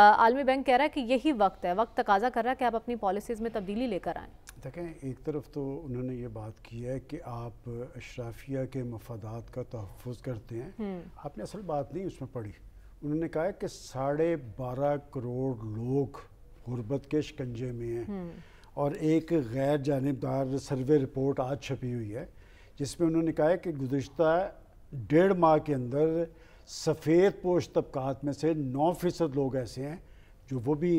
आलमी बैंक कह रहा है कि यही वक्त है वक्त तकाजा कर रहा है कि आप अपनी पॉलिसीज़ में तब्दीली लेकर आएँ देखें एक तरफ तो उन्होंने ये बात की है कि आप अशराफिया के मफादात का तहफ़ करते हैं हम्म। आपने असल बात नहीं उसमें पढ़ी उन्होंने कहा है कि साढ़े बारह करोड़ लोग गुर्बत के शिकंजे में हैं हम्म। और एक गैर जानबदार सर्वे रिपोर्ट आज छपी हुई है जिसमें उन्होंने कहा है कि गुज्त डेढ़ माह के अंदर सफ़ेद पोश तबकात में से नौ फ़ीसद लोग ऐसे हैं जो वो भी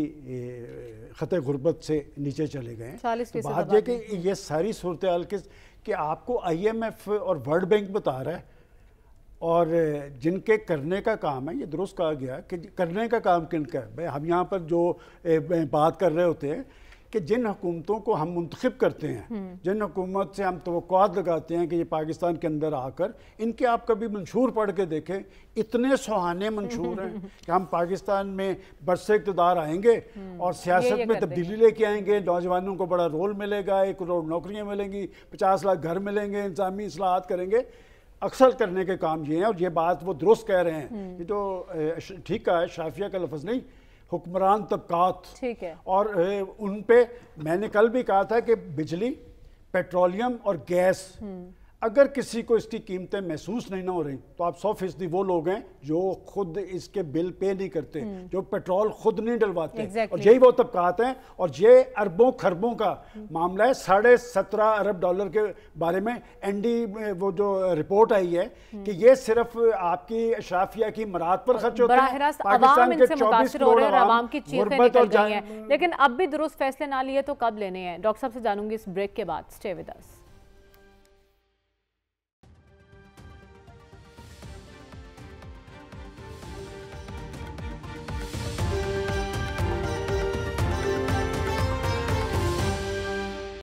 ख़त गुरबत से नीचे चले गए तो बात यह कि ये सारी सूरत हाल के कि आपको आई एम एफ़ और वर्ल्ड बैंक बता रहा है और जिनके करने का काम है ये दुरुस्त कहा गया कि करने का काम किन का है भाई हम यहाँ पर जो बात कर रहे होते हैं कि जिन हुकूमतों को हम मंतखब करते हैं हम्म। जिन हुकूमत से हम तोक़ात लगाते हैं कि ये पाकिस्तान के अंदर आकर इनके आप कभी मंशूर पढ़ के देखें इतने सुहाने मंशूर हैं कि हम पाकिस्तान में बरस इकतदार आएंगे हम्म। और सियासत में तब्दीली लेके आएंगे नौजवानों को बड़ा रोल मिलेगा एक करोड़ नौकरियाँ मिलेंगी पचास लाख घर मिलेंगे इंतजामी असलाहत करेंगे अक्सर करने के काम ये हैं और ये बात वो दुरुस्त कह रहे हैं हम्म। ये तो ठीक कहा है शाफिया का लफ्ज़ नहीं हुक्मरान तबकात तो ठीक है और उन पे मैंने कल भी कहा था कि बिजली पेट्रोलियम और गैस हम्म। अगर किसी को इसकी कीमतें महसूस नहीं ना हो रही तो आप सौ फीसदी वो लोग हैं जो खुद इसके बिल पे नहीं करते हम्म। जो पेट्रोल खुद नहीं डलवाते exactly. और यही वो तबकात हैं और ये अरबों खरबों का हम्म। मामला है साढ़े सत्रह अरब डॉलर के बारे में एनडी वो जो रिपोर्ट आई है हम्म। कि ये सिर्फ आपकी अशराफिया की मरात पर खर्च होता है लेकिन अब भी दुरुस्त फैसले ना लिए तो कब लेने हैं डॉक्टर साहब से जानूंगी इस ब्रेक के बाद स्टे विद अस